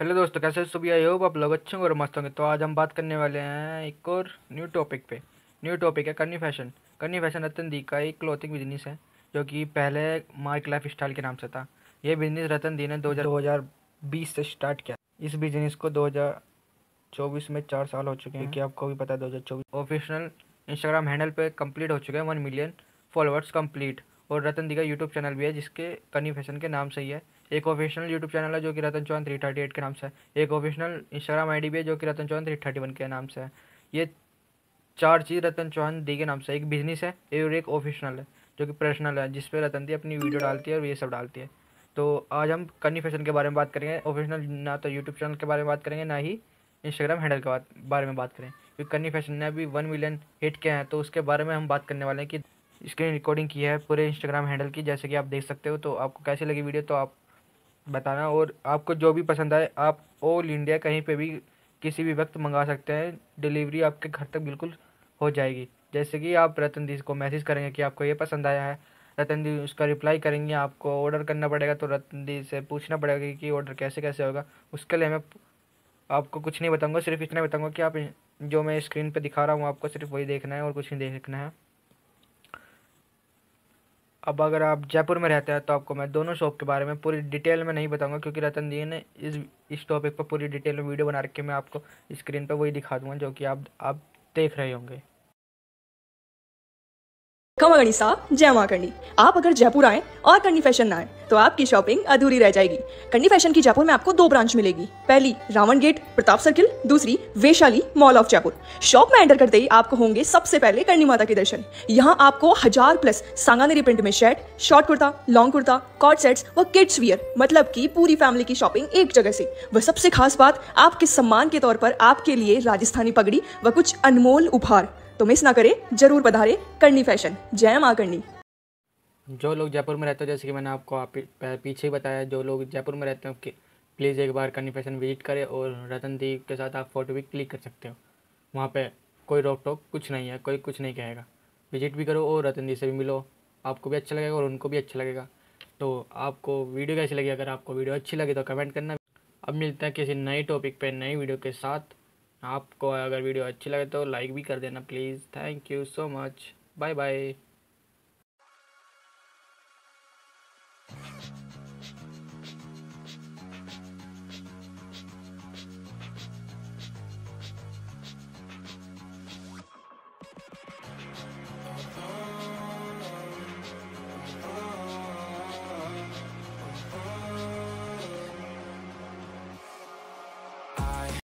Hello दोस्तों कैसे सुबह आयोग आप लोग अच्छे और मस्त होंगे तो आज हम बात करने वाले हैं एक और न्यू टॉपिक पे न्यू टॉपिक है कन्नी फैशन कन्नी फैशन रतन दी का एक क्लोथिंग बिजनेस है जो कि पहले मार्क लाइफ स्टाइल के नाम से था यह बिजनेस रतन दी ने दो हज़ार से स्टार्ट किया इस बिजनेस को दो चौबीस में चार साल हो चुके हैं हम्म। कि आपको भी पता है दो ऑफिशियल इंस्टाग्राम हैंडल पर कम्प्लीट हो चुके हैं वन मिलियन फॉलोअर्स कम्प्लीट और रतन दी का यूट्यूब चैनल भी है जिसके फैशन के नाम से ही है एक ऑफिशियल यूट्यूब चैनल है जो कि Ratan Chauhan three thirty eight के नाम से है एक ऑफिशियल इंस्टाग्राम आईडी भी है जो कि Ratan Chauhan three thirty one के नाम से है ये चार चीज़ रतन चौहान दी के नाम से एक बिजनेस है और एक ऑफिशनल है जो कि पर्सनल है जिसपे रतन दी अपनी वीडियो डालती है और ये सब डालती है तो आज हम कनी फैशन के बारे में बात करेंगे ऑफिशनल ना तो यूट्यूब चैनल के बारे में बात करेंगे ना ही इंस्टाग्राम हैंडल के बारे में बात करें क्योंकि कन्नी फैशन ने अभी वन मिलियन हिट किया है तो उसके बारे में हम बात करने वाले हैं कि स्क्रीन रिकॉर्डिंग की है पूरे इंस्टाग्राम हैंडल की जैसे कि आप देख सकते हो तो आपको कैसे लगी वीडियो तो आप बताना और आपको जो भी पसंद आए आप ऑल इंडिया कहीं पे भी किसी भी वक्त मंगा सकते हैं डिलीवरी आपके घर तक बिल्कुल हो जाएगी जैसे कि आप रतनदीप को मैसेज करेंगे कि आपको ये पसंद आया है रतनदीप उसका रिप्लाई करेंगे आपको ऑर्डर करना पड़ेगा तो रतनदीप से पूछना पड़ेगा कि ऑर्डर कैसे कैसे होगा उसके लिए मैं आपको कुछ नहीं बताऊँगा सिर्फ इतना बताऊँगा कि आप जो मैं स्क्रीन पर दिखा रहा हूँ आपको सिर्फ वही देखना है और कुछ नहीं देखना है अब अगर आप जयपुर में रहते हैं तो आपको मैं दोनों शॉप के बारे में पूरी डिटेल में नहीं बताऊंगा क्योंकि रतन दी ने इस इस टॉपिक पर पूरी डिटेल में वीडियो बना रखी मैं आपको स्क्रीन पर वही दिखा दूंगा जो कि आप आप देख रहे होंगे कंवरणी सा जय मां करनी आप अगर जयपुर आए और करनी फैशन ना आए तो आपकी शॉपिंग अधूरी रह जाएगी करनी फैशन की जयपुर में आपको दो ब्रांच मिलेगी पहली रावण गेट प्रताप सर्किल दूसरी Vaishali mall of Jaipur shop में एंटर करते ही आपको होंगे सबसे पहले करनी माता के दर्शन यहाँ आपको हजार प्लस सांगानेरी प्रिंट में shirt short kurta long kurta coord sets व किड्स वियर मतलब की पूरी फैमिली की शॉपिंग एक जगह से वह सबसे खास बात आपके सम्मान के तौर पर आपके लिए राजस्थानी पगड़ी व कुछ अनमोल उपहार तो मिस ना करें जरूर पधारे करनी फैशन जय माँ करनी जो लोग जयपुर में रहते हो जैसे कि मैंने आपको आप पीछे ही बताया जो लोग जयपुर में रहते हो कि प्लीज़ एक बार करनी फैशन विजिट करें और रतन दी के साथ आप फ़ोटो भी क्लिक कर सकते हो वहाँ पे कोई रोक टोक कुछ नहीं है कोई कुछ नहीं कहेगा विजिट भी करो और रतन दी से भी मिलो आपको भी अच्छा लगेगा और उनको भी अच्छा लगेगा तो आपको वीडियो कैसी लगी अगर आपको वीडियो अच्छी लगी तो कमेंट करना अब मिलता है किसी नए टॉपिक पर नई वीडियो के साथ आपको अगर वीडियो अच्छी लगे तो लाइक भी कर देना please thank you so much bye bye